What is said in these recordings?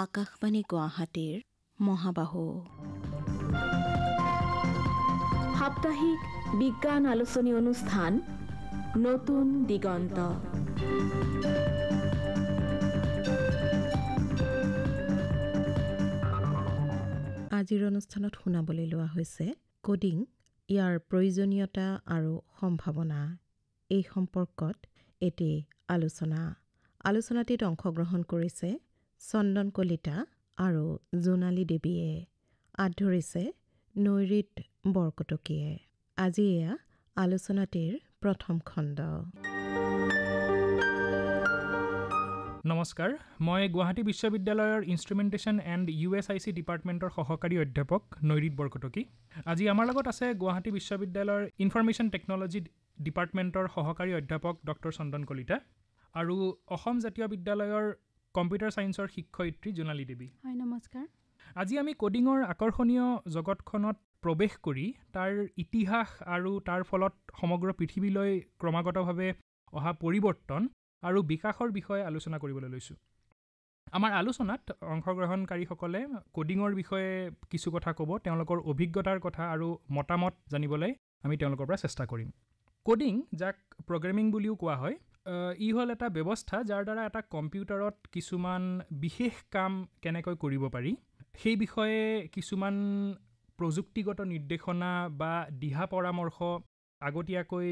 আকাশবাণী গুৱাহাটীৰ মহাবাহু সাপ্তাহিক বিজ্ঞান আলোচনী অনুষ্ঠান নতুন দিগন্ত আজিৰ অনুষ্ঠানত শুনাবলৈ লোৱা হৈছে কডিং ইয়াৰ প্ৰয়োজনীয়তা আৰু সম্ভাৱনা এই সম্পৰ্কত এটি আলোচনা আলোচনাটিত অংশগ্ৰহণ কৰিছে চন্দন কলিতা আৰু জোনালী দেৱীয়ে ধৰিছে নৈৰিত বৰকটকীয়ে আজি এয়া আলোচনাটিৰ প্ৰথম খণ্ড নমস্কাৰ মই গুৱাহাটী বিশ্ববিদ্যালয়ৰ instrumentation and U S I C ডিপাৰ্টমেণ্টৰ সহকাৰী অধ্যাপক নৈৰিত বৰকটকী আজি আমাৰ লগত আছে গুৱাহাটী বিশ্ববিদ্যালয়ৰ ইনফৰ্মেশ্যন টেকন'লজি ডিপাৰ্টমেণ্টৰ সহকাৰী অধ্যাপক ডক্টৰ চন্দন কলিতা আৰু অসম জাতীয় বিদ্যালয়ৰ কম্পিউটাৰ ছায়েন্সৰ শিক্ষয়িত্ৰী জোনালী দেৱী হয় নমস্কাৰ আজি আমি কডিঙৰ আকৰ্ষণীয় জগতখনত প্ৰৱেশ কৰি তাৰ ইতিহাস আৰু তাৰ ফলত সমগ্ৰ পৃথিৱীলৈ ক্ৰমাগতভাৱে অহা পৰিৱৰ্তন আৰু বিকাশৰ বিষয়ে আলোচনা কৰিবলৈ লৈছোঁ আমাৰ আলোচনাত অংশগ্ৰহণকাৰীসকলে কডিঙৰ বিষয়ে কিছু কথা ক'ব তেওঁলোকৰ অভিজ্ঞতাৰ কথা আৰু মতামত জানিবলৈ আমি তেওঁলোকৰ পৰা চেষ্টা কৰিম কডিং যাক প্ৰগ্ৰেমিং বুলিও কোৱা হয় ই হ'ল এটা ব্যৱস্থা যাৰ দ্বাৰা এটা কম্পিউটাৰত কিছুমান বিশেষ কাম কেনেকৈ কৰিব পাৰি সেই বিষয়ে কিছুমান প্ৰযুক্তিগত নিৰ্দেশনা বা দিহা পৰামৰ্শ আগতীয়াকৈ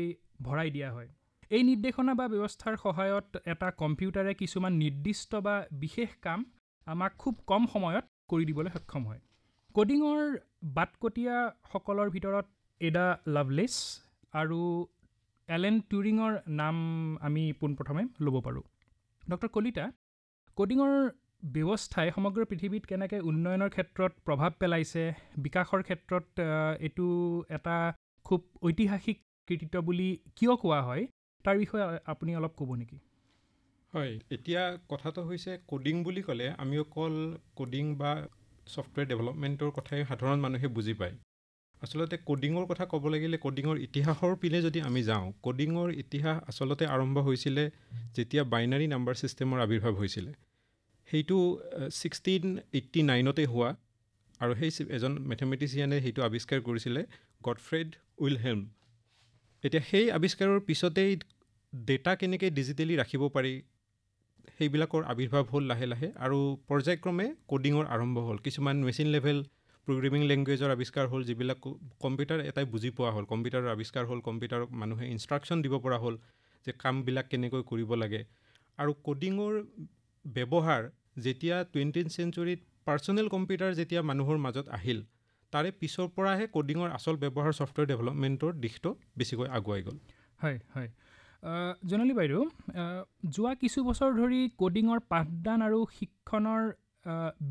ভৰাই দিয়া হয় এই নিৰ্দেশনা বা ব্যৱস্থাৰ সহায়ত এটা কম্পিউটাৰে কিছুমান নিৰ্দিষ্ট বা বিশেষ কাম আমাক খুব কম সময়ত কৰি দিবলৈ সক্ষম হয় কডিঙৰ বাটকটীয়াসকলৰ ভিতৰত এডা লাভলেছ আৰু এলেন টিউৰিঙৰ নাম আমি পোনপ্ৰথমে ল'ব পাৰোঁ ডক্টৰ কলিতা কডিঙৰ ব্যৱস্থাই সমগ্ৰ পৃথিৱীত কেনেকৈ উন্নয়নৰ ক্ষেত্ৰত প্ৰভাৱ পেলাইছে বিকাশৰ ক্ষেত্ৰত এইটো এটা খুব ঐতিহাসিক কৃতিত্ব বুলি কিয় কোৱা হয় তাৰ বিষয়ে আপুনি অলপ ক'ব নেকি হয় এতিয়া কথাটো হৈছে কডিং বুলি ক'লে আমি অকল কডিং বা ছফ্টৱেৰ ডেভেলপমেণ্টৰ কথাই সাধাৰণ মানুহে বুজি পায় আচলতে কডিঙৰ কথা ক'ব লাগিলে কডিঙৰ ইতিহাসৰ পিনে যদি আমি যাওঁ কডিঙৰ ইতিহাস আচলতে আৰম্ভ হৈছিলে যেতিয়া বাইনাৰী নাম্বাৰ ছিষ্টেমৰ আৱিৰ্ভাৱ হৈছিলে সেইটো ছিক্সটিন এইট্টি নাইনতে হোৱা আৰু সেই এজন মেথেমেটিচিয়ানে সেইটো আৱিষ্কাৰ কৰিছিলে গডফ্ৰেড উইলহেম এতিয়া সেই আৱিষ্কাৰৰ পিছতেই ডেটা কেনেকৈ ডিজিটেলি ৰাখিব পাৰি সেইবিলাকৰ আৱিৰ্ভাৱ হ'ল লাহে লাহে আৰু পৰ্যায়ক্ৰমে কডিঙৰ আৰম্ভ হ'ল কিছুমান মেচিন লেভেল প্ৰগ্ৰেমিং লেংগুৱেজৰ আৱিষ্কাৰ হ'ল যিবিলাক কম্পিউটাৰ এটাই বুজি পোৱা হ'ল কম্পিউটাৰৰ আৱিষ্কাৰ হ'ল কম্পিউটাৰক মানুহে ইনষ্ট্ৰাকশ্যন দিব পৰা হ'ল যে কামবিলাক কেনেকৈ কৰিব লাগে আৰু কডিঙৰ ব্যৱহাৰ যেতিয়া টুৱেণ্টিন চেঞ্চুৰীত পাৰ্চনেল কম্পিউটাৰ যেতিয়া মানুহৰ মাজত আহিল তাৰে পিছৰ পৰাহে কডিঙৰ আচল ব্যৱহাৰ ছফ্টৱেৰ ডেভেলপমেণ্টৰ দিশটো বেছিকৈ আগুৱাই গ'ল হয় হয় জোনালী বাইদেউ যোৱা কিছু বছৰ ধৰি কডিঙৰ পাঠদান আৰু শিক্ষণৰ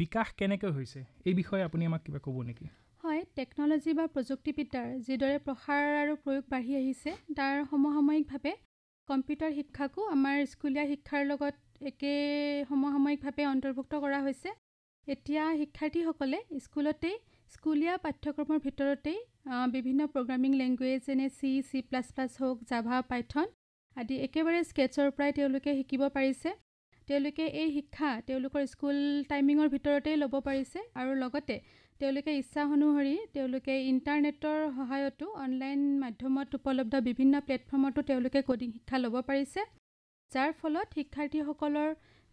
বিকাশ কেনেকৈ হৈছে এই বিষয়ে আপুনি আমাক কিবা ক'ব নেকি হয় টেকন'লজি বা প্ৰযুক্তিবিদ্যাৰ যিদৰে প্ৰসাৰ আৰু প্ৰয়োগ বাঢ়ি আহিছে তাৰ সমসাময়িকভাৱে কম্পিউটাৰ শিক্ষাকো আমাৰ স্কুলীয়া শিক্ষাৰ লগত একে সমসাময়িকভাৱে অন্তৰ্ভুক্ত কৰা হৈছে এতিয়া শিক্ষাৰ্থীসকলে স্কুলতেই স্কুলীয়া পাঠ্যক্ৰমৰ ভিতৰতেই বিভিন্ন প্ৰগ্ৰামিং লেংগুৱেজ যেনে চি চি প্লাছ প্লাছ হওক জাভা পাইথন আদি একেবাৰে স্কেটছৰ পৰাই তেওঁলোকে শিকিব পাৰিছে তেওঁলোকে এই শিক্ষা তেওঁলোকৰ স্কুল টাইমিঙৰ ভিতৰতেই ল'ব পাৰিছে আৰু লগতে তেওঁলোকে ইচ্ছা অনুসৰি তেওঁলোকে ইণ্টাৰনেটৰ সহায়তো অনলাইন মাধ্যমত উপলব্ধ বিভিন্ন প্লেটফৰ্মতো তেওঁলোকে কডিং শিক্ষা ল'ব পাৰিছে যাৰ ফলত শিক্ষাৰ্থীসকলৰ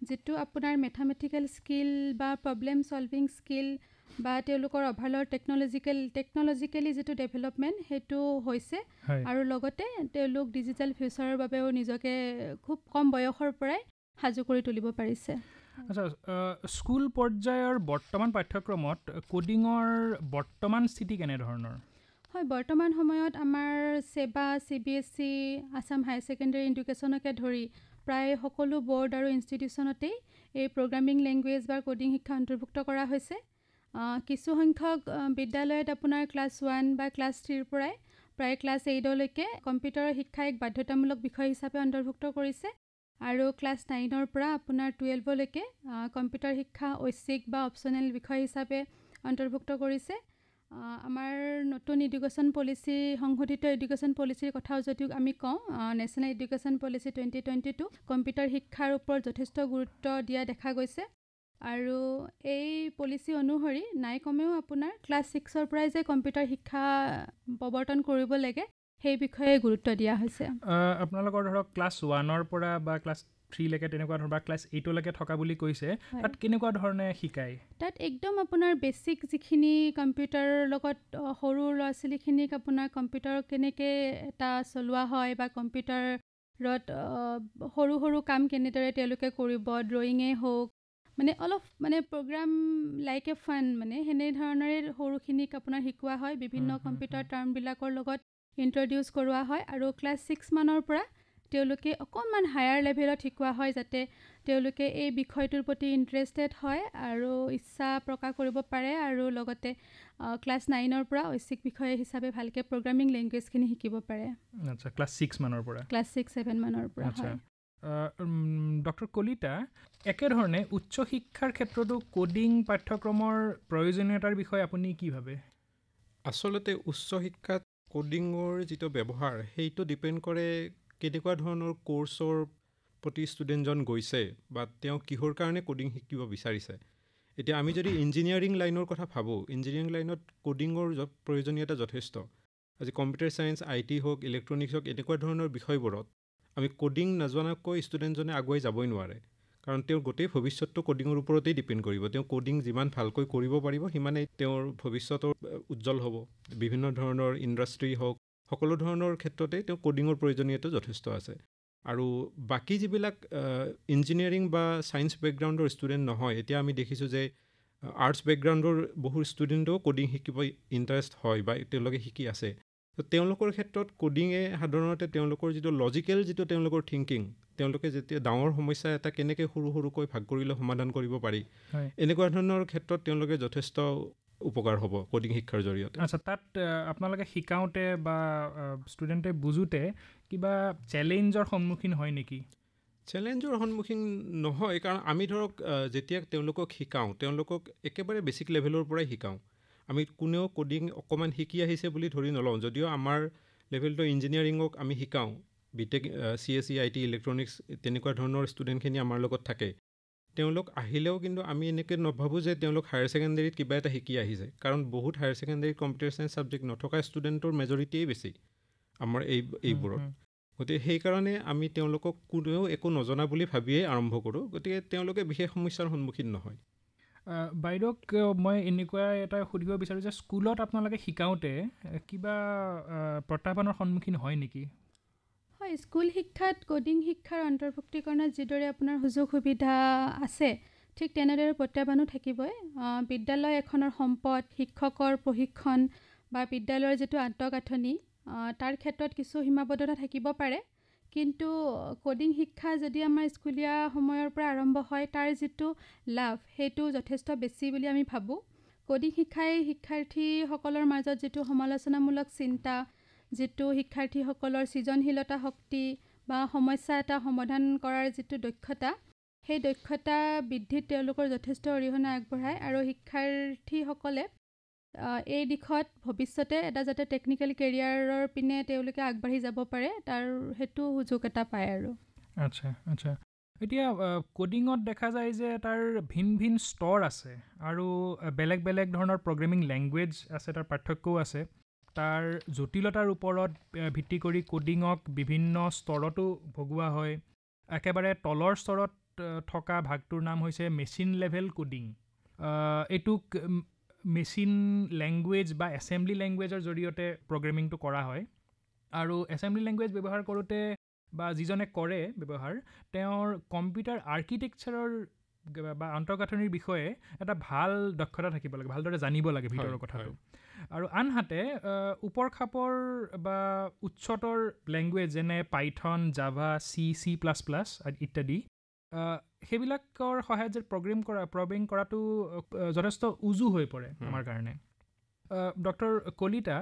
যিটো আপোনাৰ মেথামেটিকেল স্কিল বা প্ৰব্লেম ছ'লভিং স্কিল বা তেওঁলোকৰ অভাৰলৰ টেকনলজিকেল টেকনলজিকেলি যিটো ডেভেলপমেণ্ট সেইটো হৈছে আৰু লগতে তেওঁলোক ডিজিটেল ফিউচাৰৰ বাবেও নিজকে খুব কম বয়সৰ পৰাই সাজু কৰি তুলিব পাৰিছে আচ্ছা স্কুল পৰ্যায়ৰ বৰ্তমান পাঠ্যক্ৰমত কোডিঙৰ বৰ্তমান স্থিতি কেনেধৰণৰ হয় বৰ্তমান সময়ত আমাৰ SEBA C B S C Assam higher secondary এডুকেশ্যনকে ধৰি প্ৰায় সকলো বৰ্ড আৰু ইনষ্টিটিউশ্যনতেই এই প্ৰগ্ৰামিং লেংগুৱেজ বা কোডিং শিক্ষা অন্তৰ্ভুক্ত কৰা হৈছে কিছুসংখ্যক বিদ্যালয়ত আপোনাৰ ক্লাছ ওৱান বা ক্লাছ থ্ৰীৰ পৰাই প্ৰায় ক্লাছ এইটলৈকে কম্পিউটাৰৰ শিক্ষা এক বাধ্যতামূলক বিষয় হিচাপে অন্তৰ্ভুক্ত কৰিছে আৰু ক্লাছ নাইনৰ পৰা আপোনাৰ টুৱেলভলৈকে কম্পিউটাৰ শিক্ষা ঐচ্ছিক বা অপচনেল বিষয় হিচাপে অন্তৰ্ভুক্ত কৰিছে আমাৰ নতুন এডুকেশ্যন পলিচি সংশোধিত এডুকেশ্যন পলিচিৰ কথাও যদিও আমি কওঁ national education policy twenty twenty two computer শিক্ষাৰ ওপৰত যথেষ্ট গুৰুত্ব দিয়া দেখা গৈছে আৰু এই পলিচি অনুসৰি নাই কমেও আপোনাৰ ক্লাছ ছিক্সৰ পৰাই যে কম্পিউটাৰ শিক্ষা প্ৰৱৰ্তন কৰিব লাগে সেই বিষয়ে গুৰুত্ব দিয়া হৈছে আপোনালোকৰ ধৰক ক্লাছ ওৱানৰ পৰা বা ক্লাছ থ্ৰীলৈকে তেনেকুৱা ধৰণৰ বা ক্লাছ এইটলৈকে থকা বুলি কৈছে তাত কেনেকুৱা ধৰণে শিকায় তাত একদম আপোনাৰ বেচিক যিখিনি কম্পিউটাৰৰ লগত সৰু ল'ৰা ছোৱালীখিনিক আপোনাৰ কম্পিউটাৰ কেনেকৈ এটা চলোৱা হয় বা কম্পিউটাৰত সৰু সৰু কাম কেনেদৰে তেওঁলোকে কৰিব ড্ৰয়িঙেই হওক মানে অলপ মানে প্ৰগ্ৰাম লাইক এ ফান মানে সেনেধৰণেৰে সৰুখিনিক আপোনাৰ শিকোৱা হয় বিভিন্ন কম্পিউটাৰ টাৰ্মবিলাকৰ লগত ইণ্ট্ৰডিউচ কৰোৱা হয় আৰু ক্লাছ ছিক্স মানৰ পৰা তেওঁলোকে অকণমান হায়াৰ লেভেলত শিকোৱা হয় যাতে তেওঁলোকে এই বিষয়টোৰ প্ৰতি ইণ্টাৰেষ্টেড হয় আৰু ইচ্ছা প্ৰকাশ কৰিব পাৰে আৰু লগতে ক্লাছ নাইনৰ পৰা ঐচ্ছিক বিষয় হিচাপে ভালকৈ প্ৰগ্ৰামিং লেংগুৱেজখিনি শিকিব পাৰে আচ্ছা ক্লাছ ছিক্সমানৰ পৰা ক্লাছ ছিক্স ছেভেনমানৰ পৰা ডক্টৰ কলিতা একেধৰণে উচ্চ শিক্ষাৰ ক্ষেত্ৰতো কডিং পাঠ্যক্ৰমৰ প্ৰয়োজনীয়তাৰ বিষয়ে আপুনি কি ভাবে আচলতে উচ্চ শিক্ষাত কোডিঙৰ যিটো ব্যৱহাৰ সেইটো ডিপেণ্ড কৰে কেনেকুৱা ধৰণৰ কোৰ্চৰ প্ৰতি ষ্টুডেণ্টজন গৈছে বা তেওঁ কিহৰ কাৰণে কোডিং শিকিব বিচাৰিছে এতিয়া আমি যদি ইঞ্জিনিয়াৰিং লাইনৰ কথা ভাবোঁ ইঞ্জিনিয়াৰিং লাইনত কোডিঙৰ প্ৰয়োজনীয়তা যথেষ্ট আজি কম্পিউটাৰ চায়েন্স আই টি হওক ইলেক্ট্ৰনিক্স হওক এনেকুৱা ধৰণৰ বিষয়বোৰত আমি কোডিং নজনাকৈ ষ্টুডেণ্টজনে আগুৱাই যাবই নোৱাৰে কাৰণ তেওঁৰ গোটেই ভৱিষ্যতটো কডিঙৰ ওপৰতেই ডিপেণ্ড কৰিব তেওঁ কডিং যিমান ভালকৈ কৰিব পাৰিব সিমানেই তেওঁৰ ভৱিষ্যতৰ উজ্জ্বল হ'ব বিভিন্ন ধৰণৰ ইণ্ডাষ্ট্ৰি হওক সকলো ধৰণৰ ক্ষেত্ৰতে তেওঁ কডিঙৰ প্ৰয়োজনীয়তা যথেষ্ট আছে আৰু বাকী যিবিলাক ইঞ্জিনিয়াৰিং বা ছায়েন্স বেকগ্ৰাউণ্ডৰ ষ্টুডেণ্ট নহয় এতিয়া আমি দেখিছোঁ যে আৰ্টছ বেকগ্ৰাউণ্ডৰ বহু ষ্টুডেণ্টেও কডিং শিকিব ইণ্টাৰেষ্ট হয় বা তেওঁলোকে শিকি আছে তেওঁলোকৰ ক্ষেত্ৰত কোডিঙে সাধাৰণতে তেওঁলোকৰ যিটো লজিকেল যিটো তেওঁলোকৰ থিংকিং তেওঁলোকে যেতিয়া ডাঙৰ সমস্যা এটা কেনেকৈ সৰু সৰুকৈ ভাগ কৰিলে সমাধান কৰিব পাৰি এনেকুৱা ধৰণৰ ক্ষেত্ৰত তেওঁলোকে যথেষ্ট উপকাৰ হ'ব কোডিং শিক্ষাৰ জৰিয়তে আচ্ছা তাত আপোনালোকে শিকাওঁতে বা ষ্টুডেণ্টে বুজোঁতে কিবা চেলেঞ্জৰ সন্মুখীন হয় নেকি চেলেঞ্জৰ সন্মুখীন নহয় কাৰণ আমি ধৰক যেতিয়া তেওঁলোকক শিকাওঁ তেওঁলোকক একেবাৰে বেছিক লেভেলৰ পৰাই শিকাওঁ আমি কোনেও কডিং অকণমান শিকি আহিছে বুলি ধৰি নলওঁ যদিও আমাৰ লেভেলটো ইঞ্জিনিয়াৰিঙক আমি শিকাওঁ B tech C S C I T electronics তেনেকুৱা ধৰণৰ ষ্টুডেণ্টখিনি আমাৰ লগত থাকে তেওঁলোক আহিলেও কিন্তু আমি এনেকৈ নাভাবোঁ যে তেওঁলোক হায়াৰ ছেকেণ্ডেৰীত কিবা এটা শিকি আহিছে কাৰণ বহুত higher secondary computer science subject নথকা ষ্টুডেণ্টৰ মেজৰিটিয়েই বেছি আমাৰ এই এইবোৰত গতিকে সেইকাৰণে আমি তেওঁলোকক কোনেও একো নজনা বুলি ভাবিয়েই আৰম্ভ কৰোঁ গতিকে তেওঁলোকে বিশেষ সমস্যাৰ সন্মুখীন নহয় বাইদেউক মই এনেকুৱা এটা সুধিব বিচাৰোঁ যে স্কুলত আপোনালোকে শিকাওঁতে কিবা প্ৰত্যাহ্বানৰ সন্মুখীন হয় নেকি হয় স্কুল শিক্ষাত কডিং শিক্ষাৰ অন্তৰ্ভুক্তিকৰণত যিদৰে আপোনাৰ সুযোগ সুবিধা আছে ঠিক তেনেদৰে প্ৰত্যাহ্বানো থাকিবই বিদ্যালয় এখনৰ সম্পদ শিক্ষকৰ প্ৰশিক্ষণ বা বিদ্যালয়ৰ যিটো আন্তঃগাঁথনি তাৰ ক্ষেত্ৰত কিছু সীমাবদ্ধতা থাকিব পাৰে কিন্তু কডিং শিক্ষা যদি আমাৰ স্কুলীয়া সময়ৰ পৰা আৰম্ভ হয় তাৰ যিটো লাভ সেইটো যথেষ্ট বেছি বুলি আমি ভাবোঁ কডিং শিক্ষাই শিক্ষাৰ্থীসকলৰ মাজত যিটো সমালোচনামূলক চিন্তা যিটো শিক্ষাৰ্থীসকলৰ সৃজনশীলতা শক্তি বা সমস্যা এটা সমাধান কৰাৰ যিটো দক্ষতা সেই দক্ষতা বৃদ্ধিত তেওঁলোকৰ যথেষ্ট অৰিহণা আগবঢ়ায় আৰু শিক্ষাৰ্থীসকলে এই দিশত ভৱিষ্যতে এটা যাতে টেকনিকেল কেৰিয়াৰৰ পিনে তেওঁলোকে আগবাঢ়ি যাব পাৰে তাৰ সেইটো সুযোগ এটা পায় আৰু আচ্ছা আচ্ছা এতিয়া কডিঙত দেখা যায় যে তাৰ ভিন ভিন স্তৰ আছে আৰু বেলেগ বেলেগ ধৰণৰ প্ৰগ্ৰেমিং লেংগুৱেজ আছে তাৰ পাৰ্থক্যও আছে তাৰ জটিলতাৰ ওপৰত ভিত্তি কৰি কোডিঙক বিভিন্ন স্তৰতো ভগোৱা হয় একেবাৰে তলৰ স্তৰত থকা ভাগটোৰ নাম হৈছে মেচিন লেভেল কোডিং এইটোক মেচিন লেংগুৱেজ বা এছেম্বলি লেংগুৱেজৰ জৰিয়তে প্ৰগ্ৰেমিংটো কৰা হয় আৰু এছেম্বলি লেংগুৱেজ ব্যৱহাৰ কৰোঁতে বা যিজনে কৰে ব্যৱহাৰ তেওঁৰ কম্পিউটাৰ আৰ্কিটেকচাৰৰ বা আন্তঃগাঁথনিৰ বিষয়ে এটা ভাল দক্ষতা থাকিব লাগে ভালদৰে জানিব লাগে ভিতৰৰ কথাটো আৰু আনহাতে ওপৰ খাপৰ বা উচ্চতৰ লেংগুৱেজ যেনে Python Java C C plus plus ইত্যাদি সেইবিলাকৰ সহায়ত যে প্ৰগ্ৰেম কৰা প্ৰগ্ৰেম কৰাটো যথেষ্ট উজু হৈ পৰে আমাৰ কাৰণে ডক্টৰ কলিতা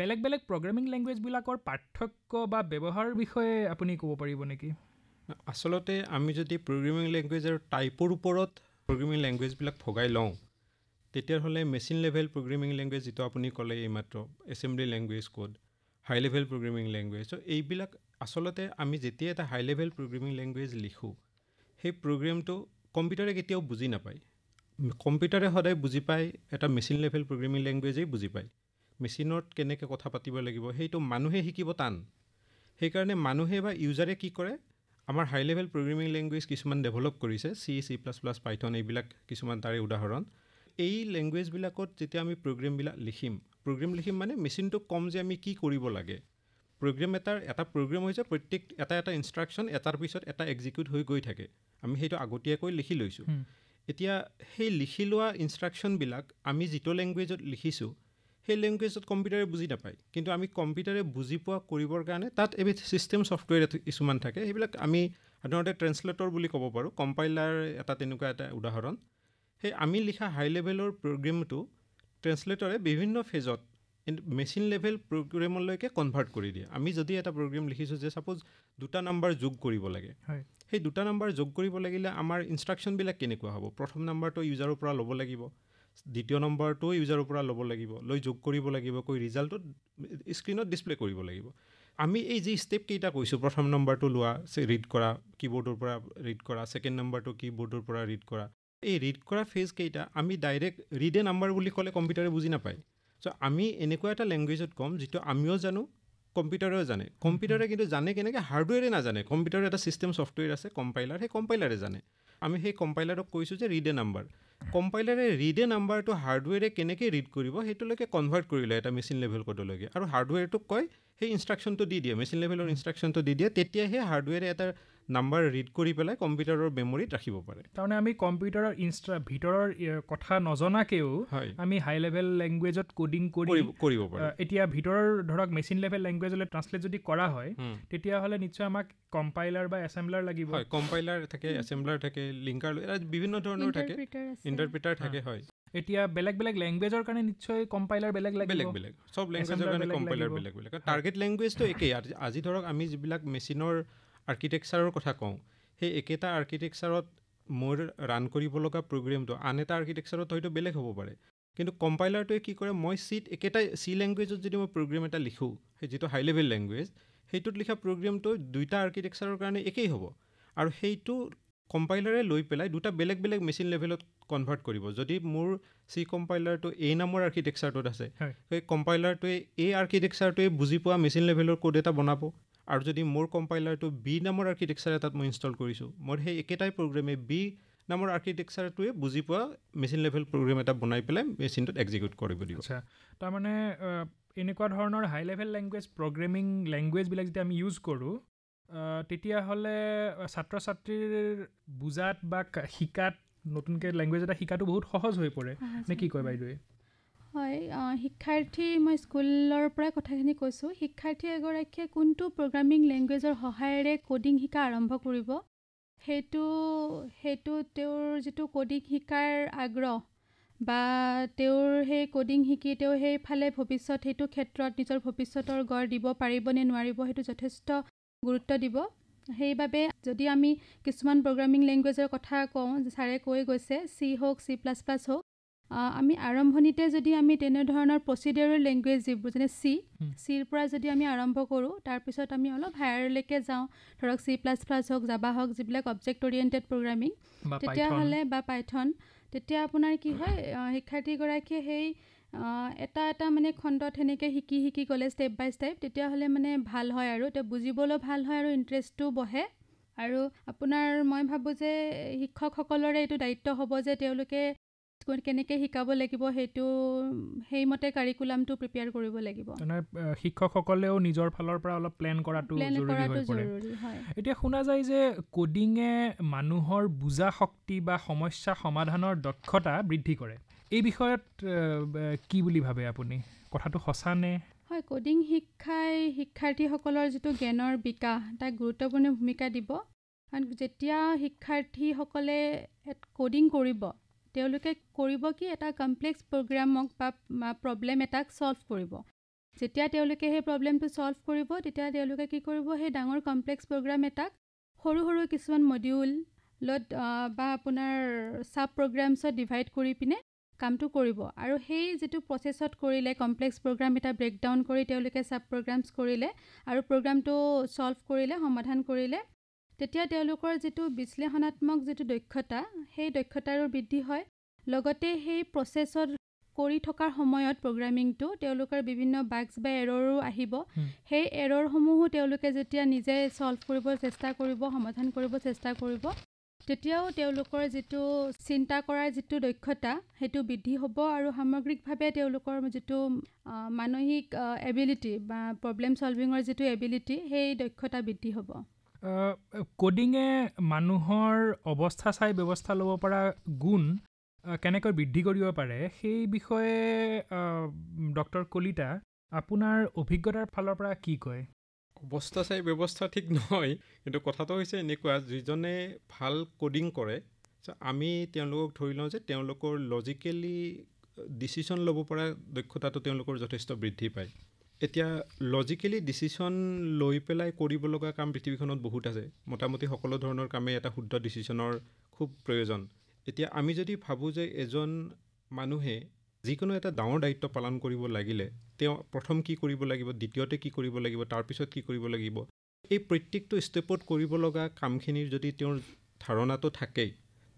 বেলেগ বেলেগ প্ৰগ্ৰেমিং লেংগুৱেজবিলাকৰ পাৰ্থক্য বা ব্যৱহাৰৰ বিষয়ে আপুনি ক'ব পাৰিব নেকি আচলতে আমি যদি প্ৰগ্ৰেমিং লেংগুৱেজৰ টাইপৰ ওপৰত প্ৰগ্ৰেমিং লেংগুৱেজবিলাক ভগাই লওঁ তেতিয়াহ'লে মেচিন লেভেল প্ৰগ্ৰেমিং লেংগুৱেজ যিটো আপুনি ক'লে এইমাত্ৰ assembly language code high level programming language চ' এইবিলাক আচলতে আমি যেতিয়া এটা হাই লেভেল প্ৰগ্ৰেমিং লেংগুৱেজ লিখোঁ সেই প্ৰগ্ৰেমটো কম্পিউটাৰে কেতিয়াও বুজি নাপায় কম্পিউটাৰে সদায় বুজি পায় এটা মেচিন লেভেল প্ৰগ্ৰেমিং লেংগুৱেজেই বুজি পায় মেচিনত কেনেকৈ কথা পাতিব লাগিব সেইটো মানুহে শিকিব টান সেইকাৰণে মানুহে বা ইউজাৰে কি কৰে আমাৰ হাই লেভেল প্ৰগ্ৰেমিং লেংগুৱেজ কিছুমান ডেভেলপ কৰিছে C C plus plus Python এইবিলাক কিছুমান তাৰে উদাহৰণ এই লেংগুৱেজবিলাকত যেতিয়া আমি প্ৰগ্ৰেমবিলাক লিখিম প্ৰগ্ৰেম লিখিম মানে মেচিনটোক ক'ম যে আমি কি কৰিব লাগে প্ৰগ্ৰেম এটাৰ এটা প্ৰগ্ৰেম হৈছে প্ৰত্যেক এটা এটা ইনষ্ট্ৰাকশ্যন এটাৰ পিছত এটা এক্সিকিউট হৈ গৈ থাকে আমি সেইটো আগতীয়াকৈ লিখি লৈছোঁ এতিয়া সেই লিখি লোৱা ইনষ্ট্ৰাকশ্যনবিলাক আমি যিটো লেংগুৱেজত লিখিছোঁ সেই লেংগুৱেজত কম্পিউটাৰে বুজি নাপায় কিন্তু আমি কম্পিউটাৰে বুজি পোৱা কৰিবৰ কাৰণে তাত এবিধ ছিষ্টেম ছফ্টৱেৰ কিছুমান থাকে সেইবিলাক আমি সাধাৰণতে ট্ৰেন্সলেটৰ বুলি ক'ব পাৰোঁ কম্পাইলাৰ এটা তেনেকুৱা এটা উদাহৰণ সেই আমি লিখা হাই লেভেলৰ প্ৰগ্ৰেমটো ট্ৰেন্সলেটৰে বিভিন্ন ফেজত কিন্তু মেচিন লেভেল প্ৰগ্ৰেমলৈকে কনভাৰ্ট কৰি দিয়ে আমি যদি এটা প্ৰগ্ৰেম লিখিছোঁ যে ছাপ'জ দুটা নাম্বাৰ যোগ কৰিব লাগে হয় সেই দুটা নাম্বাৰ যোগ কৰিব লাগিলে আমাৰ ইনষ্ট্ৰাকশ্যনবিলাক কেনেকুৱা হ'ব প্ৰথম নাম্বাৰটো ইউজাৰৰ পৰা ল'ব লাগিব দ্বিতীয় নম্বৰটো ইউজাৰৰ পৰা ল'ব লাগিব লৈ যোগ কৰিব লাগিব কৈ ৰিজাল্টত স্ক্ৰীণত ডিছপ্লে কৰিব লাগিব আমি এই যি ষ্টেপকেইটা কৈছোঁ প্ৰথম নম্বৰটো লোৱা ৰিড কৰা কীবৰ্ডৰ পৰা ৰিড কৰা ছেকেণ্ড নম্বৰটো কীবৰ্ডৰ পৰা ৰিড কৰা এই ৰিড কৰা ফেজকেইটা আমি ডাইৰেক্ট ৰিডে নাম্বাৰ বুলি ক'লে কম্পিউটাৰে বুজি নাপায় চ' আমি এনেকুৱা এটা লেংগুৱেজত ক'ম যিটো আমিও জানো কম্পিউটাৰেও জানে কম্পিউটাৰে কিন্তু জানে কেনেকৈ হাৰ্ডৱেৰে নাজানে কম্পিউটাৰৰ এটা ছিষ্টেম ছফ্টৱেৰ আছে কম্পাইলাৰ সেই কম্পাইলাৰে জানে আমি সেই কম্পাইলাৰক কৈছোঁ যে ৰিড এ নাম্বাৰ কম্পাইলাৰে ৰিড এ নাম্বাৰটো হাৰ্ডৱেৰে কেনেকৈ ৰিড কৰিব সেইটোলৈকে কনভাৰ্ট কৰি লয় এটা মেচিন লেভেল ক'ডলৈকে আৰু হাৰ্ডৱেৰটোক কয় সেই ইনষ্ট্ৰাকশ্যনটো দি দিয়ে মেচিন লেভেলৰ ইনষ্ট্ৰাকশ্যনটো দি দিয়ে তেতিয়াহে হাৰ্ডৱেৰে এটা নাম্বাৰ ৰিড কৰি পেলাই কম্পিউটাৰৰ মেমৰিত ৰাখিব পাৰে তাৰমানে আমি কম্পিউটাৰৰ ইনষ্ট্ৰা ভিতৰৰ কথা নজনাকেও আমি হাই লেভেল লেংগুৱেজত কডিং কৰি কৰিব পাৰোঁ এতিয়া ভিতৰৰ ধৰক মেচিন লেভেল লেংগুৱেজলৈ ট্ৰান্সলেট যদি কৰা হয় তেতিয়াহ'লে নিশ্চয় আমাক কম্পাইলাৰ বা এছেম্বলাৰ লাগিব হয় কম্পাইলাৰ থাকে এছেম্বলাৰ থাকে লিংকাৰ বিভিন্ন ধৰণৰ থাকে ইণ্টাৰপ্ৰিটাৰ থাকে হয় এতিয়া বেলেগ বেলেগ লেংগুৱেজৰ কাৰণে নিশ্চয় কম্পাইলাৰ বেলেগ লাগে বেলেগ বেলেগ চব লেংগুৱেজৰ কাৰণে কম্পাইলাৰ বেলেগ বেলেগ টাৰ্গেট লেংগুৱেজটো একেই আজি ধৰক আমি যিবিলাক মেচিনৰ আৰ্কিটেকচাৰৰ কথা কওঁ সেই একেটা আৰ্কিটেকচাৰত মোৰ ৰান কৰিব লগা প্ৰগ্ৰেমটো আন এটা আৰ্কিটেকচাৰত হয়তো বেলেগ হ'ব পাৰে কিন্তু কম্পাইলাৰটোৱে কি কৰে মই চিট একেটাই চি লেংগুৱেজত যদি মই প্ৰগ্ৰেম এটা লিখোঁ সেই যিটো হাই লেভেল লেংগুৱেজ সেইটোত লিখা প্ৰগ্ৰেমটো দুইটা আৰ্কিটেকচাৰৰ কাৰণে একেই হ'ব আৰু সেইটো কম্পাইলাৰে লৈ পেলাই দুটা বেলেগ বেলেগ মেচিন লেভেলত কনভাৰ্ট কৰিব যদি মোৰ চি কম্পাইলাৰটো এই নামৰ আৰ্কিটেকচাৰটোত আছে সেই কম্পাইলাৰটোৱে এই আৰ্কিটেকচাৰটোৱে বুজি পোৱা মেচিন লেভেলৰ ক'ড এটা বনাব আৰু যদি মোৰ কম্পাইলাৰটো বি নামৰ আৰ্কিটেকচাৰ এটাত মই ইনষ্টল কৰিছোঁ মোৰ সেই একেটাই প্ৰগ্ৰেমে বি নামৰ আৰ্কিটেকচাৰটোৱে বুজি পোৱা মেচিন লেভেল প্ৰগ্ৰেম এটা বনাই পেলাই মেচিনটোত এক্সিকিউট কৰিব দিব আচ্ছা তাৰমানে এনেকুৱা ধৰণৰ হাই লেভেল লেংগুৱেজ প্ৰগ্ৰেমিং লেংগুৱেজবিলাক যেতিয়া আমি ইউজ কৰোঁ তেতিয়াহ'লে ছাত্ৰ ছাত্ৰীৰ বুজাত বা শিকাত নতুনকৈ লেংগুৱেজ এটা শিকাটো বহুত সহজ হৈ পৰে নে কি কয় বাইদেৱে হয় শিক্ষাৰ্থী মই স্কুলৰ পৰাই কথাখিনি কৈছোঁ শিক্ষাৰ্থী এগৰাকীয়ে কোনটো প্ৰগ্ৰামিং লেংগুৱেজৰ সহায়েৰে কডিং শিকা আৰম্ভ কৰিব সেইটো সেইটো তেওঁৰ যিটো কডিং শিকাৰ আগ্ৰহ বা তেওঁৰ সেই কডিং শিকি তেওঁ সেইফালে ভৱিষ্যত সেইটো ক্ষেত্ৰত নিজৰ ভৱিষ্যতৰ গঢ় দিব পাৰিব নে নোৱাৰিব সেইটো যথেষ্ট গুৰুত্ব দিব সেইবাবে যদি আমি কিছুমান প্ৰগ্ৰামিং লেংগুৱেজৰ কথা কওঁ ছাৰে কৈ গৈছে চি হওক চি প্লাছ প্লাছ হওক আমি আৰম্ভণিতে যদি আমি তেনেধৰণৰ প্ৰচিডিয়েল লেংগুৱেজ যিবোৰ যেনে চি চিৰ পৰা যদি আমি আৰম্ভ কৰোঁ তাৰপিছত আমি অলপ হায়াৰলৈকে যাওঁ ধৰক চি প্লাছ প্লাছ হওক যাবা হওক যিবিলাক অবজেক্ট অৰিয়েণ্টেড প্ৰগ্ৰামিং তেতিয়াহ'লে বা পাইথন তেতিয়া আপোনাৰ কি হয় শিক্ষাৰ্থীগৰাকীয়ে সেই এটা এটা মানে খণ্ডত সেনেকৈ শিকি শিকি গ'লে ষ্টেপ বাই ষ্টেপ তেতিয়াহ'লে মানে ভাল হয় আৰু তেওঁ বুজিবলৈও ভাল হয় আৰু ইণ্টাৰেষ্টটোও বহে আৰু আপোনাৰ মই ভাবোঁ যে শিক্ষকসকলৰে এইটো দায়িত্ব হ'ব যে তেওঁলোকে কেনেকৈ শিকাব লাগিব সেইটো সেইমতে কাৰিকুলামটো প্ৰিপেয়াৰ কৰিব লাগিব শিক্ষকসকলেও নিজৰ ফালৰ পৰা অলপ প্লেন কৰাটো এতিয়া শুনা যায় যে কডিঙে মানুহৰ বুজা শক্তি বা সমস্যা সমাধানৰ দক্ষতা বৃদ্ধি কৰে এই বিষয়ত কি বুলি ভাবে আপুনি কথাটো সঁচানে হয় কডিং শিক্ষাই শিক্ষাৰ্থীসকলৰ যিটো জ্ঞানৰ বিকাশ তাক গুৰুত্বপূৰ্ণ ভূমিকা দিব কাৰণ যেতিয়া শিক্ষাৰ্থীসকলে কডিং কৰিব তেওঁলোকে কৰিব কি এটা কমপ্লেক্স প্ৰগ্ৰামক বা প্ৰব্লেম এটাক ছল্ভ কৰিব যেতিয়া তেওঁলোকে সেই প্ৰব্লেমটো ছল্ভ কৰিব তেতিয়া তেওঁলোকে কি কৰিব সেই ডাঙৰ কমপ্লেক্স প্ৰগ্ৰাম এটাক সৰু সৰু কিছুমান মডিউলত বা আপোনাৰ চাব প্ৰগ্ৰামছত ডিভাইড কৰি পিনে কামটো কৰিব আৰু সেই যিটো প্ৰচেছত কৰিলে কমপ্লেক্স প্ৰগ্ৰাম এটা ব্ৰেক ডাউন কৰি তেওঁলোকে চাব প্ৰগ্ৰামছ কৰিলে আৰু প্ৰগ্ৰামটো ছল্ভ কৰিলে সমাধান কৰিলে তেতিয়া তেওঁলোকৰ যিটো বিশ্লেষণাত্মক যিটো দক্ষতা সেই দক্ষতাৰো বৃদ্ধি হয় লগতে সেই প্ৰচেছত কৰি থকাৰ সময়ত প্ৰগ্ৰেমিংটো তেওঁলোকৰ বিভিন্ন বাগছ বা এৰৰো আহিব সেই এৰৰসমূহো তেওঁলোকে যেতিয়া নিজে চল্ভ কৰিব চেষ্টা কৰিব সমাধান কৰিব চেষ্টা কৰিব তেতিয়াও তেওঁলোকৰ যিটো চিন্তা কৰাৰ যিটো দক্ষতা সেইটো বৃদ্ধি হ'ব আৰু সামগ্ৰিকভাৱে তেওঁলোকৰ যিটো মানসিক এবিলিটি বা প্ৰব্লেম চলভিঙৰ যিটো এবিলিটি সেই দক্ষতা বৃদ্ধি হ'ব কডিঙে মানুহৰ অৱস্থা চাই ব্যৱস্থা ল'ব পৰা গুণ কেনেকৈ বৃদ্ধি কৰিব পাৰে সেই বিষয়ে ডক্টৰ কলিতা আপোনাৰ অভিজ্ঞতাৰ ফালৰ পৰা কি কয় অৱস্থা চাই ব্যৱস্থা ঠিক নহয় কিন্তু কথাটো হৈছে এনেকুৱা যিজনে ভাল কডিং কৰে আমি তেওঁলোকক ধৰি লওঁ যে তেওঁলোকৰ লজিকেলি ডিচিশ্যন ল'ব পৰা দক্ষতাটো তেওঁলোকৰ যথেষ্ট বৃদ্ধি পায় এতিয়া লজিকেলি ডিচিশ্যন লৈ পেলাই কৰিব লগা কাম পৃথিৱীখনত বহুত আছে মোটামুটি সকলো ধৰণৰ কামেই এটা শুদ্ধ ডিচিশ্যনৰ খুব প্ৰয়োজন এতিয়া আমি যদি ভাবোঁ যে এজন মানুহে যিকোনো এটা ডাঙৰ দায়িত্ব পালন কৰিব লাগিলে তেওঁ প্ৰথম কি কৰিব লাগিব দ্বিতীয়তে কি কৰিব লাগিব তাৰপিছত কি কৰিব লাগিব এই প্ৰত্যেকটো ষ্টেপত কৰিব লগা কামখিনিৰ যদি তেওঁৰ ধাৰণাটো থাকেই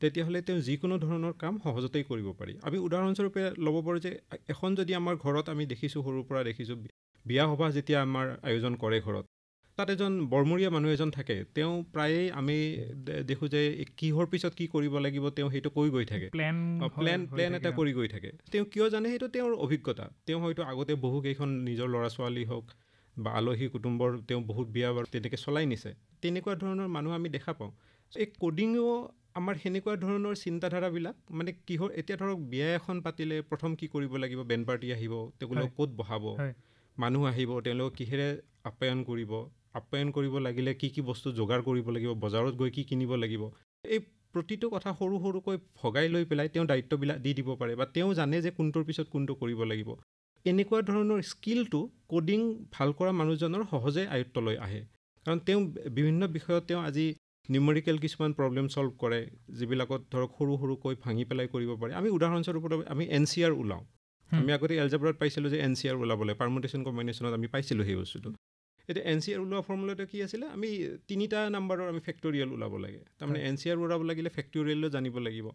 তেতিয়াহ'লে তেওঁ যিকোনো ধৰণৰ কাম সহজতেই কৰিব পাৰি আমি উদাহৰণস্বৰূপে ল'ব পাৰোঁ যে এখন যদি আমাৰ ঘৰত আমি দেখিছোঁ সৰুৰ পৰা দেখিছোঁ বিয়া সভা যেতিয়া আমাৰ আয়োজন কৰে ঘৰত তাত এজন বৰমূৰীয়া মানুহ এজন থাকে তেওঁ প্ৰায়েই আমি দেখোঁ যে কিহৰ পিছত কি কৰিব লাগিব তেওঁ সেইটো কৈ গৈ থাকে প্লেন প্লেন প্লেন এটা কৰি গৈ থাকে তেওঁ কিয় জানে সেইটো তেওঁৰ অভিজ্ঞতা তেওঁ হয়তো আগতে বহুকেইখন নিজৰ ল'ৰা ছোৱালী হওক বা আলহী কুটুম্বৰ তেওঁ বহুত বিয়া বাৰু তেনেকৈ চলাই নিছে তেনেকুৱা ধৰণৰ মানুহ আমি দেখা পাওঁ এই কডিঙো আমাৰ সেনেকুৱা ধৰণৰ চিন্তাধাৰাবিলাক মানে কিহৰ এতিয়া ধৰক বিয়া এখন পাতিলে প্ৰথম কি কৰিব লাগিব বেন পাৰ্টি আহিব তেওঁলোকক ক'ত বহাব মানুহ আহিব তেওঁলোকক কিহেৰে আপ্যায়ন কৰিব আপ্যায়ন কৰিব লাগিলে কি কি বস্তু যোগাৰ কৰিব লাগিব বজাৰত গৈ কি কিনিব লাগিব এই প্ৰতিটো কথা সৰু সৰুকৈ ভগাই লৈ পেলাই তেওঁ দায়িত্ববিলাক দি দিব পাৰে বা তেওঁ জানে যে কোনটোৰ পিছত কোনটো কৰিব লাগিব এনেকুৱা ধৰণৰ স্কিলটো কডিং ভাল কৰা মানুহজনৰ সহজে আয়ত্তলৈ আহে কাৰণ তেওঁ বিভিন্ন বিষয়ত তেওঁ আজি নিউমেৰিকেল কিছুমান প্ৰব্লেম চল্ভ কৰে যিবিলাকত ধৰক সৰু সৰুকৈ ভাঙি পেলাই কৰিব পাৰে আমি উদাহৰণস্বৰূপত আমি এন চি আৰ ওলাওঁ আমি আগতে এলজাবৰত পাইছিলোঁ যে এন চি আৰ ওলাবলৈ পাৰ্মুটেশ্যন কম্বিনেশ্যনত আমি পাইছিলোঁ সেই বস্তুটো এতিয়া এন চি আৰ ওলোৱা ফৰ্মুলাটো কি আছিলে আমি তিনিটা নাম্বাৰৰ আমি ফেক্টৰিয়েল ওলাব লাগে তাৰমানে এন চি আৰ ওলাব লাগিলে ফেক্টৰিয়েলো জানিব লাগিব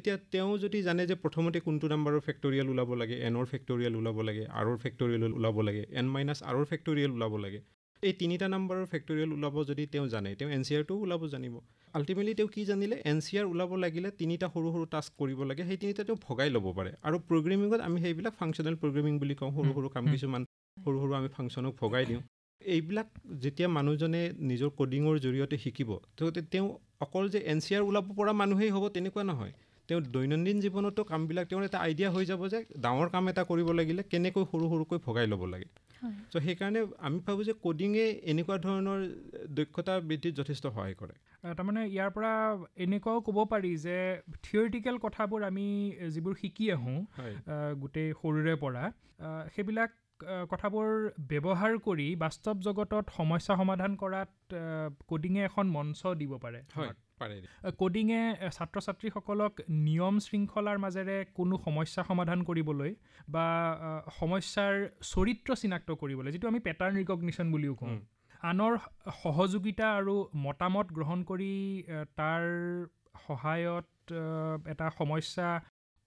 এতিয়া তেওঁ যদি জানে যে প্ৰথমতে কোনটো নাম্বাৰৰ ফেক্টৰিয়েল ওলাব লাগে এনৰ ফেক্টৰিয়েল ওলাব লাগে আৰৰ ফেক্টৰিয়েল ওলাব লাগে এন মাইনাছ আৰৰ ফেক্টৰিয়েল ওলাব লাগে এই তিনিটা নাম্বাৰৰ ফেক্টৰিয়েল ওলাব যদি তেওঁ জানে তেওঁ এন চি আৰটোও ওলাব জানিব আল্টিমেটলি তেওঁ কি জানিলে এন চি আৰ ওলাব লাগিলে তিনিটা সৰু সৰু টাস্ক কৰিব লাগে সেই তিনিটা তেওঁ ভগাই ল'ব পাৰে আৰু প্ৰগ্ৰেমিঙত আমি সেইবিলাক ফাংচনেল প্ৰগ্ৰেমিং বুলি কওঁ সৰু সৰু কাম কিছুমান সৰু সৰু আমি ফাংচনক ভগাই দিওঁ এইবিলাক যেতিয়া মানুহজনে নিজৰ কডিঙৰ জৰিয়তে শিকিব তেওঁ অকল যে এন চি আৰ ওলাব পৰা মানুহেই হ'ব তেনেকুৱা নহয় তেওঁ দৈনন্দিন জীৱনতো কামবিলাক তেওঁৰ এটা আইডিয়া হৈ যাব যে ডাঙৰ কাম এটা কৰিব লাগিলে কেনেকৈ সৰু সৰুকৈ ভগাই ল'ব লাগে চ' সেইকাৰণে আমি ভাবোঁ যে কডিঙে এনেকুৱা ধৰণৰ দক্ষতা বৃদ্ধিত যথেষ্ট সহায় কৰে তাৰমানে ইয়াৰ পৰা এনেকুৱাও ক'ব পাৰি যে থিয়ৰিটিকেল কথাবোৰ আমি যিবোৰ শিকি আহোঁ গোটেই সৰুৰে পৰা সেইবিলাক কথাবোৰ ব্যৱহাৰ কৰি বাস্তৱ জগতত সমস্যা সমাধান কৰাত কডিঙে এখন মঞ্চ দিব পাৰে হয় কডিঙে ছাত্ৰ ছাত্ৰীসকলক নিয়ম শৃংখলাৰ মাজেৰে কোনো সমস্যা সমাধান কৰিবলৈ বা সমস্যাৰ চৰিত্ৰ চিনাক্ত কৰিবলৈ যিটো আমি পেটাৰ্ণ ৰিকগনিশ্যন বুলিও কওঁ আনৰ সহযোগিতা আৰু মতামত গ্ৰহণ কৰি তাৰ সহায়ত এটা সমস্যা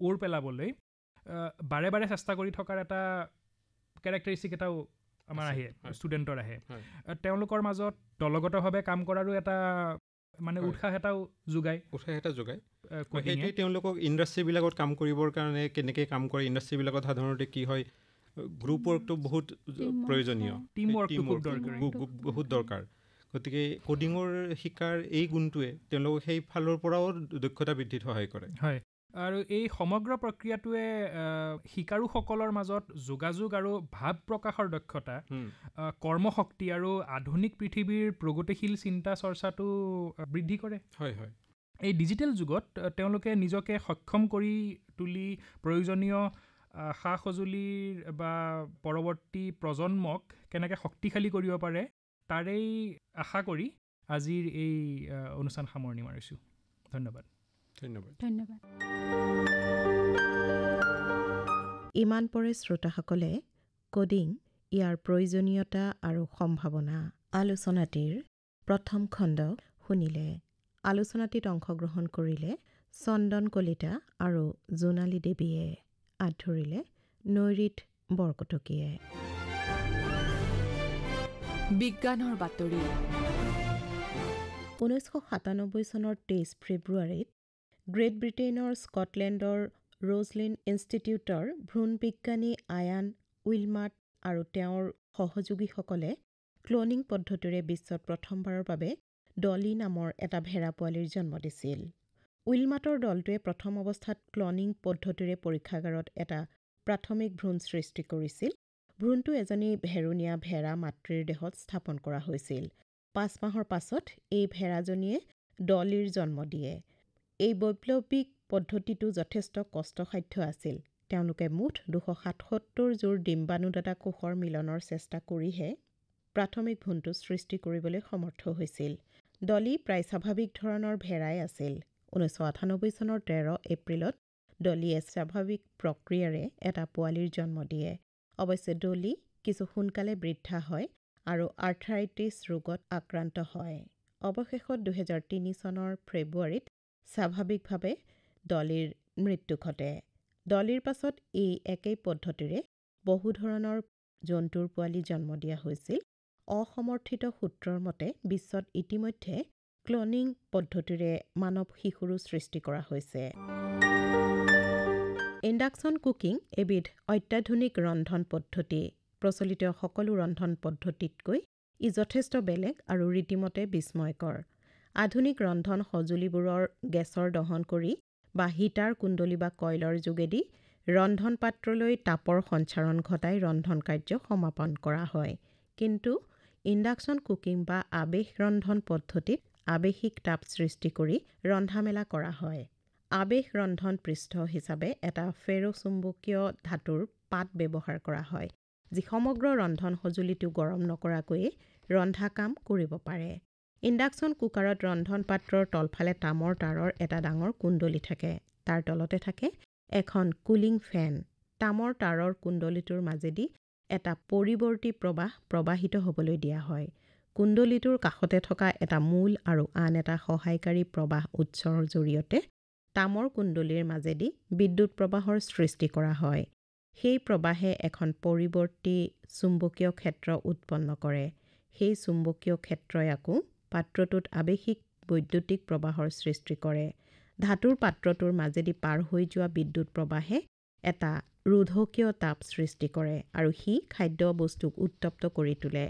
ওৰ পেলাবলৈ বাৰে বাৰে চেষ্টা কৰি থকাৰ এটা কেৰেক্টাৰিষ্টিক এটাও আমাৰ আহে ষ্টুডেণ্টৰ আহে তেওঁলোকৰ মাজত দলগতভাৱে কাম কৰাৰো এটা মানে উৎসাহ এটাও যোগায় উৎসাহ এটা যোগায় সেইটোৱে তেওঁলোকক ইণ্ডাষ্ট্ৰীবিলাকত কাম কৰিবৰ কাৰণে কেনেকৈ কাম কৰে ইণ্ডাষ্ট্ৰিবিলাকত সাধাৰণতে কি হয় গ্ৰুপ ৱৰ্কটো বহুত প্ৰয়োজনীয় টীম ৱৰ্ক বহুত দৰকাৰ গতিকে কডিঙৰ শিকাৰ এই গুণটোৱে তেওঁলোকক সেইফালৰ পৰাও দক্ষতা বৃদ্ধিত সহায় কৰে হয় আৰু এই সমগ্ৰ প্ৰক্ৰিয়াটোৱে শিকাৰুসকলৰ মাজত যোগাযোগ আৰু ভাৱ প্ৰকাশৰ দক্ষতা কৰ্মশক্তি আৰু আধুনিক পৃথিৱীৰ প্ৰগতিশীল চিন্তা চৰ্চাটো বৃদ্ধি কৰে হয় হয় এই ডিজিটেল যুগত তেওঁলোকে নিজকে সক্ষম কৰি তুলি প্ৰয়োজনীয় সা সঁজুলিৰ বা পৰৱৰ্তী প্ৰজন্মক কেনেকৈ শক্তিশালী কৰিব পাৰে তাৰেই আশা কৰি আজিৰ এই অনুষ্ঠান সামৰণি মাৰিছোঁ ধন্যবাদ ধন্যবাদ ধন্যবাদ ইমান পৰে শ্ৰোতাসকলে কডিং ইয়াৰ প্ৰয়োজনীয়তা আৰু সম্ভাৱনা আলোচনাটিৰ প্ৰথম খণ্ড শুনিলে আলোচনাটিত অংশগ্ৰহণ কৰিলে চন্দন কলিতা আৰু জোনালী দেৱীয়ে আঁত ধৰিলে নৈৰিত বৰকটকীয়ে বিজ্ঞানৰ বাতৰি ঊনৈছশ সাতানব্বৈ চনৰ তেইছ ফেব্ৰুৱাৰীত গ্ৰেট ব্ৰিটেইনৰ স্কটলেণ্ডৰ ৰ'জলিন ইনষ্টিটিউটৰ ভ্ৰূণবিজ্ঞানী আয়ান উইলমাৰ্ট আৰু তেওঁৰ সহযোগীসকলে ক্লনিং পদ্ধতিৰে বিশ্বত প্ৰথমবাৰৰ বাবে ডলি নামৰ এটা ভেড়া পোৱালিৰ জন্ম দিছিল উইলমাটৰ দলটোৱে প্ৰথম অৱস্থাত ক্লনিং পদ্ধতিৰে পৰীক্ষাগাৰত এটা প্ৰাথমিক ভ্ৰূণ সৃষ্টি কৰিছিল ভ্ৰূণটো এজনী ভেৰুণীয়া ভেড়া মাতৃৰ দেহত স্থাপন কৰা হৈছিল পাঁচ মাহৰ পাছত এই ভেড়াজনীয়ে ডলিৰ জন্ম দিয়ে এই বৈপ্লৱিক পদ্ধতিটো যথেষ্ট কষ্টসাধ্য আছিল তেওঁলোকে মুঠ দুশ সাতসত্তৰ যোৰ ডিম্বানুদাতা কোষৰ মিলনৰ চেষ্টা কৰিহে প্ৰাথমিক ভোনটো সৃষ্টি কৰিবলৈ সমৰ্থ হৈছিল ডলি প্ৰায় স্বাভাৱিক ধৰণৰ ভেড়াই আছিল ঊনৈছশ আঠানব্বৈ চনৰ তেৰ এপ্ৰিলত ডলিয়ে স্বাভাৱিক প্ৰক্ৰিয়াৰে এটা পোৱালিৰ জন্ম দিয়ে অৱশ্যে ডলি কিছু সোনকালে বৃদ্ধা হয় আৰু আৰ্থাৰাইটিছ ৰোগত আক্ৰান্ত হয় অৱশেষত দুহেজাৰ তিনি চনৰ ফেব্ৰুৱাৰীত স্বাভাৱিকভাৱে ডলিৰ মৃত্যু ঘটে ডলিৰ পাছত এই একেই পদ্ধতিৰে বহু ধৰণৰ জন্তুৰ পোৱালি জন্ম দিয়া হৈছিল অসমৰ্থিত সূত্ৰৰ মতে বিশ্বত ইতিমধ্যে ক্লনিং পদ্ধতিৰে মানৱ শিশুৰো সৃষ্টি কৰা হৈছে ইণ্ডাকশ্যন কুকিং এবিধ অত্যাধুনিক ৰন্ধন পদ্ধতি প্ৰচলিত সকলো ৰন্ধন পদ্ধতিতকৈ ই যথেষ্ট বেলেগ আৰু ৰীতিমতে বিস্ময়কৰ আধুনিক ৰন্ধন সঁজুলিবোৰৰ গেছৰ দহন কৰি বা হিটাৰ কুণ্ডলী বা কয়লৰ যোগেদি ৰন্ধন পাত্ৰলৈ তাপৰ সঞ্চাৰণ ঘটাই ৰন্ধন কাৰ্য সমাপন কৰা হয় কিন্তু ইণ্ডাকশ্যন কুকিং বা আৱেগ ৰন্ধন পদ্ধতিত আৱেশিক তাপ সৃষ্টি কৰি ৰন্ধা মেলা কৰা হয় আৱেশ ৰন্ধন পৃষ্ঠ হিচাপে এটা ফেৰচুম্বকীয় ধাতুৰ পাত ব্যৱহাৰ কৰা হয় যি সমগ্ৰ ৰন্ধন সঁজুলিটো গৰম নকৰাকৈয়ে ৰন্ধা কাম কৰিব পাৰে ইণ্ডাকশ্যন কুকাৰত ৰন্ধন পাত্ৰৰ তলফালে তামৰ তাঁৰৰ এটা ডাঙৰ কুণ্ডলী থাকে তাৰ তলতে থাকে এখন কুলিং ফেন তামৰ তাঁৰৰ কুণ্ডলীটোৰ মাজেদি এটা পৰিৱৰ্তী প্ৰবাহ প্ৰবাহিত হ'বলৈ দিয়া হয় কুণ্ডলীটোৰ কাষতে থকা এটা মূল আৰু আন এটা সহায়কাৰী প্ৰবাহ উৎসৰ জৰিয়তে তামৰ কুণ্ডলীৰ মাজেদি বিদ্যুৎ প্ৰবাহৰ সৃষ্টি কৰা হয় সেই প্ৰবাহে এখন পৰিৱৰ্তী চুম্বকীয় ক্ষেত্ৰ উৎপন্ন কৰে সেই চুম্বকীয় ক্ষেত্ৰই আকৌ পাত্ৰটোত আৱেশিক বৈদ্যুতিক প্ৰবাহৰ সৃষ্টি কৰে ধাতুৰ পাত্ৰটোৰ মাজেদি পাৰ হৈ যোৱা বিদ্যুৎ প্ৰবাহে এটা ৰোধকীয় তাপ সৃষ্টি কৰে আৰু সি খাদ্য বস্তুক উত্তপ্ত কৰি তোলে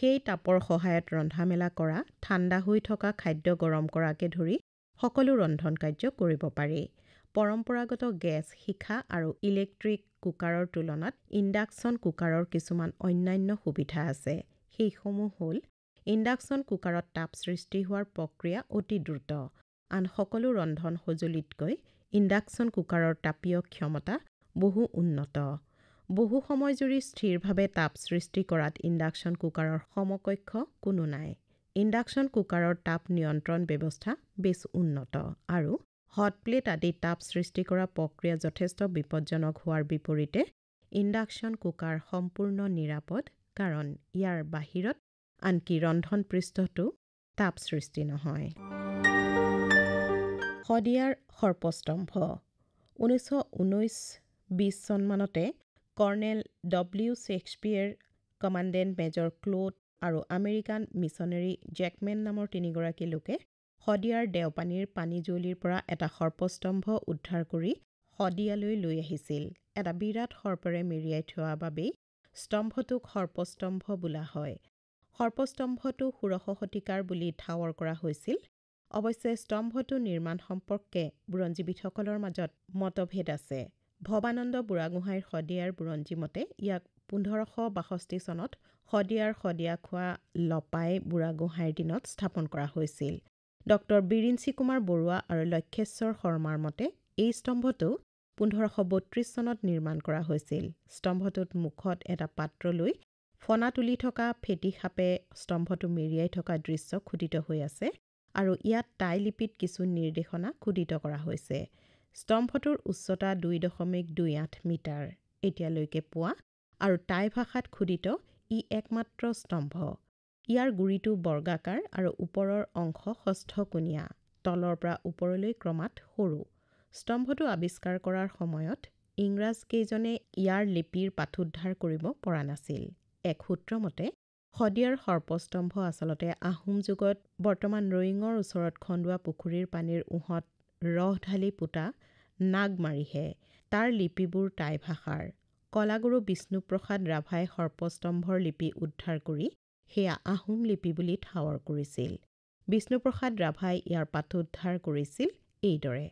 সেই তাপৰ সহায়ত ৰন্ধা মেলা কৰা ঠাণ্ডা হৈ থকা খাদ্য গৰম কৰাকে ধৰি সকলো ৰন্ধন কাৰ্য কৰিব পাৰি পৰম্পৰাগত গেছ শিখা আৰু ইলেক্ট্ৰিক কুকাৰৰ তুলনাত ইণ্ডাকশ্যন কুকাৰৰ কিছুমান অন্যান্য সুবিধা আছে সেইসমূহ হ'ল ইণ্ডাকশ্যন কুকাৰত তাপ সৃষ্টি হোৱাৰ প্ৰক্ৰিয়া অতি দ্ৰুত আন সকলো ৰন্ধন সঁজুলিতকৈ ইণ্ডাকশ্যন কুকাৰৰ তাপীয় ক্ষমতা বহু উন্নত বহু সময় জুৰি স্থিৰভাৱে তাপ সৃষ্টি কৰাত ইণ্ডাকশ্যন কুকাৰৰ সমকক্ষ কোনো নাই ইণ্ডাকশ্যন কুকাৰৰ তাপ নিয়ন্ত্ৰণ ব্যৱস্থা বেছ উন্নত আৰু হট প্লেট আদি তাপ সৃষ্টি কৰা প্ৰক্ৰিয়া যথেষ্ট বিপদজনক হোৱাৰ বিপৰীতে ইণ্ডাকশ্যন কুকাৰ সম্পূৰ্ণ নিৰাপদ কাৰণ ইয়াৰ বাহিৰত আনকি ৰন্ধন পৃষ্ঠতো তাপ সৃষ্টি নহয় শদিয়াৰ সৰ্পস্তম্ভ ঊনৈছশ ঊনৈছ বিছ চনমানতে colonel W Shakespeare commandant major Cloete আৰু আমেৰিকান মিছনেৰী জেকমেন নামৰ তিনিগৰাকী লোকে শদিয়াৰ দেওপানীৰ পানী জুৱলিৰ পৰা এটা সৰ্পস্তম্ভ উদ্ধাৰ কৰি শদিয়ালৈ লৈ আহিছিল এটা বিৰাট সৰ্পেৰে মেৰিয়াই থোৱা বাবেই স্তম্ভটোক সৰ্পস্তম্ভ বোলা হয় সৰ্পস্তম্ভটো ষোড়শ শতিকাৰ বুলি ঠাৱৰ কৰা হৈছিল অৱশ্যে স্তম্ভটো নিৰ্মাণ সম্পৰ্কে বুৰঞ্জীবিদসকলৰ মাজত মতভেদ আছে ভৱানন্দ বুঢ়াগোহাঁইৰ শদিয়াৰ বুৰঞ্জী মতে ইয়াক পোন্ধৰশ বাষষ্ঠি চনত শদিয়াৰ শদিয়া খোৱা লপাই বুঢ়াগোহাঁইৰ দিনত স্থাপন কৰা হৈছিল ডঃ বীৰিঞ্চি কুমাৰ বৰুৱা আৰু লক্ষেশ্বৰ শৰ্মাৰ মতে এই স্তম্ভটো পোন্ধৰশ বত্ৰিছ চনত নিৰ্মাণ কৰা হৈছিল স্তম্ভটোত মুখত এটা পাত্ৰ লৈ ফনা তুলি থকা ফেটিসাপে স্তম্ভটো মেৰিয়াই থকা দৃশ্য খোদিত হৈ আছে আৰু ইয়াত টাই লিপিত কিছু নিৰ্দেশনা খোদিত কৰা হৈছে স্তম্ভটোৰ উচ্চতা দুই দশমিক দুই আঠ মিটাৰ এতিয়ালৈকে পোৱা আৰু টাই ভাষাত খোদিত ই একমাত্ৰ স্তম্ভ ইয়াৰ গুৰিটো বৰ্গাকাৰ আৰু ওপৰৰ অংশ ষষ্ঠকোণীয়া তলৰ পৰা ওপৰলৈ ক্ৰমাৎ সৰু স্তম্ভটো আৱিষ্কাৰ কৰাৰ সময়ত ইংৰাজকেইজনে ইয়াৰ লিপিৰ পাঠোদ্ধাৰ কৰিব পৰা নাছিল এক সূত্ৰমতে শদিয়াৰ সৰ্পস্তম্ভ আচলতে আহোম যুগত বৰ্তমান ৰয়িঙৰ ওচৰত খন্দোৱা পুখুৰীৰ পানীৰ ওহত ৰহ ঢালি পোতা নাগ মাৰিহে তাৰ লিপিবোৰ টাই ভাষাৰ কলাগুৰু বিষ্ণুপ্ৰসাদ ৰাভাই সৰ্পস্তম্ভৰ লিপি উদ্ধাৰ কৰি সেয়া আহোম লিপি বুলি ঠাৱৰ কৰিছিল বিষ্ণুপ্ৰসাদ ৰাভাই ইয়াৰ পাঠোদ্ধাৰ কৰিছিল এইদৰে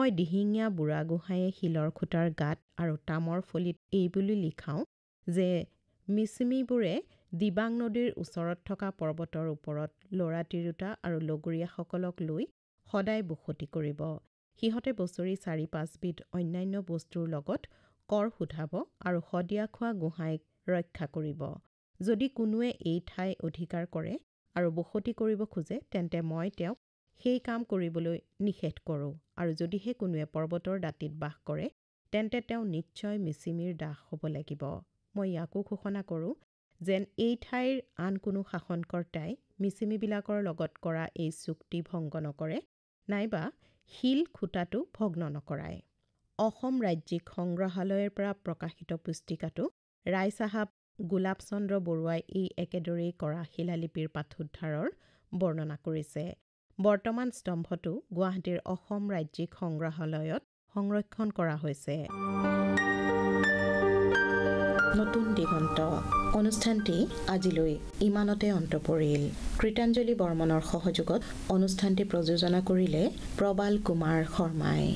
মই দিহিঙীয়া বুঢ়াগোহাঁয়ে শিলৰ খুঁটাৰ গাত আৰু তামৰ ফলিত এইবুলি লিখাওঁ যে মিচিমিবোৰে দিবাং নদীৰ ওচৰত থকা পৰ্বতৰ ওপৰত ল'ৰা তিৰোতা আৰু লগৰীয়াসকলক লৈ সদায় বসতি কৰিব সিহঁতে বছৰি চাৰি পাঁচবিধ অন্যান্য বস্তুৰ লগত কৰ সোধাব আৰু শদিয়া খোৱা গোহাঁইক ৰক্ষা কৰিব যদি কোনোৱে এই ঠাই অধিকাৰ কৰে আৰু বসতি কৰিব খোজে তেন্তে মই তেওঁক সেই কাম কৰিবলৈ নিষেধ কৰোঁ আৰু যদিহে কোনোৱে পৰ্বতৰ দাঁতিত বাস কৰে তেন্তে তেওঁ নিশ্চয় মিচিমিৰ দাস হ'ব লাগিব মই ইয়াকো ঘোষণা কৰোঁ যেন এই ঠাইৰ আন কোনো শাসনকৰ্তাই মিচিমিবিলাকৰ লগত কৰা এই চুক্তি ভংগ নকৰে নাইবা শিল খুঁটাটো ভগ্ন নকৰায় অসম ৰাজ্যিক সংগ্ৰহালয়ৰ পৰা প্ৰকাশিত পুস্তিকাটো ৰায়চাহাব গোলাপচন্দ্ৰ বৰুৱাই এই একেদৰেই কৰা শিলালিপিৰ পাঠোদ্ধাৰৰ বৰ্ণনা কৰিছে বৰ্তমান স্তম্ভটো গুৱাহাটীৰ অসম ৰাজ্যিক সংগ্ৰহালয়ত সংৰক্ষণ কৰা হৈছে নতুন দিগন্ত অনুষ্ঠানটি আজিলৈ ইমানতে অন্ত পৰিল কৃতাঞ্জলি বৰ্মনৰ সহযোগত অনুষ্ঠানটি প্ৰযোজনা কৰিলে প্ৰবাল কুমাৰ শৰ্মাই